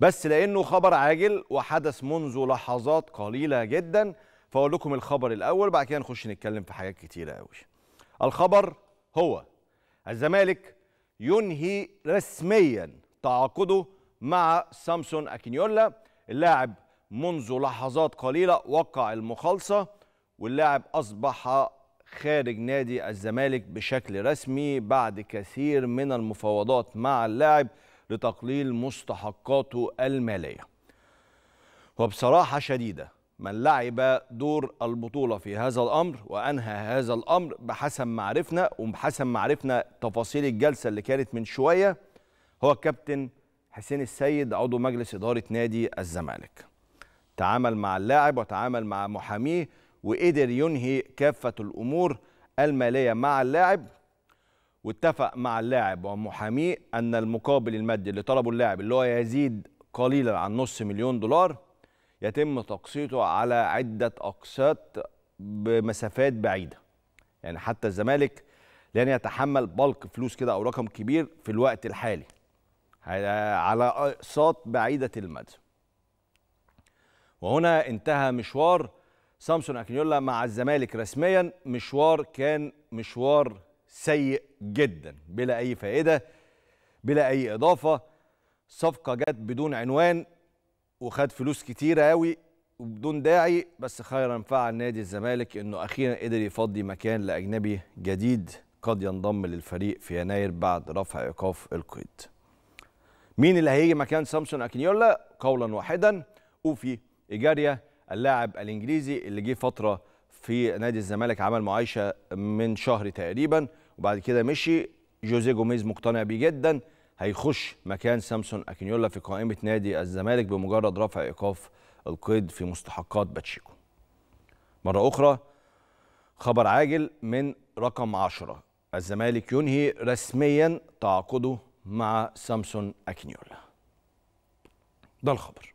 بس لانه خبر عاجل وحدث منذ لحظات قليله جدا فاقول لكم الخبر الاول بعد كده نخش نتكلم في حاجات كتيره قوي الخبر هو الزمالك ينهي رسميا تعاقده مع سامسون اكينيولا اللاعب منذ لحظات قليله وقع المخالصه واللاعب اصبح خارج نادي الزمالك بشكل رسمي بعد كثير من المفاوضات مع اللاعب لتقليل مستحقاته المالية وبصراحة شديدة من لعب دور البطولة في هذا الأمر وأنهى هذا الأمر بحسب معرفنا وبحسب معرفنا تفاصيل الجلسة اللي كانت من شوية هو الكابتن حسين السيد عضو مجلس إدارة نادي الزمالك تعامل مع اللاعب وتعامل مع محاميه وقدر ينهي كافة الأمور المالية مع اللاعب واتفق مع اللاعب ومحاميه ان المقابل المادي اللي طلبه اللاعب اللي هو يزيد قليلا عن نص مليون دولار يتم تقسيطه على عده اقساط بمسافات بعيده يعني حتى الزمالك لن يتحمل بلق فلوس كده او رقم كبير في الوقت الحالي على اقساط بعيده المدى وهنا انتهى مشوار سامسون اكنيولا مع الزمالك رسميا مشوار كان مشوار سيء جدا بلا اي فائده بلا اي اضافه صفقه جت بدون عنوان وخد فلوس كتيره قوي وبدون داعي بس خيرا فعل نادي الزمالك انه اخيرا قدر يفضي مكان لاجنبي جديد قد ينضم للفريق في يناير بعد رفع ايقاف القيد. مين اللي هيجي مكان سامسون اكينيولا؟ قولا واحدا اوفي ايجاريا اللاعب الانجليزي اللي جه فتره في نادي الزمالك عمل معايشه من شهر تقريبا وبعد كده مشي جوزيه جوميز مقتنع بيه جدا هيخش مكان سامسون اكينيولا في قائمه نادي الزمالك بمجرد رفع ايقاف القيد في مستحقات باتشيكو. مره اخرى خبر عاجل من رقم 10 الزمالك ينهي رسميا تعاقده مع سامسون اكينيولا. ده الخبر.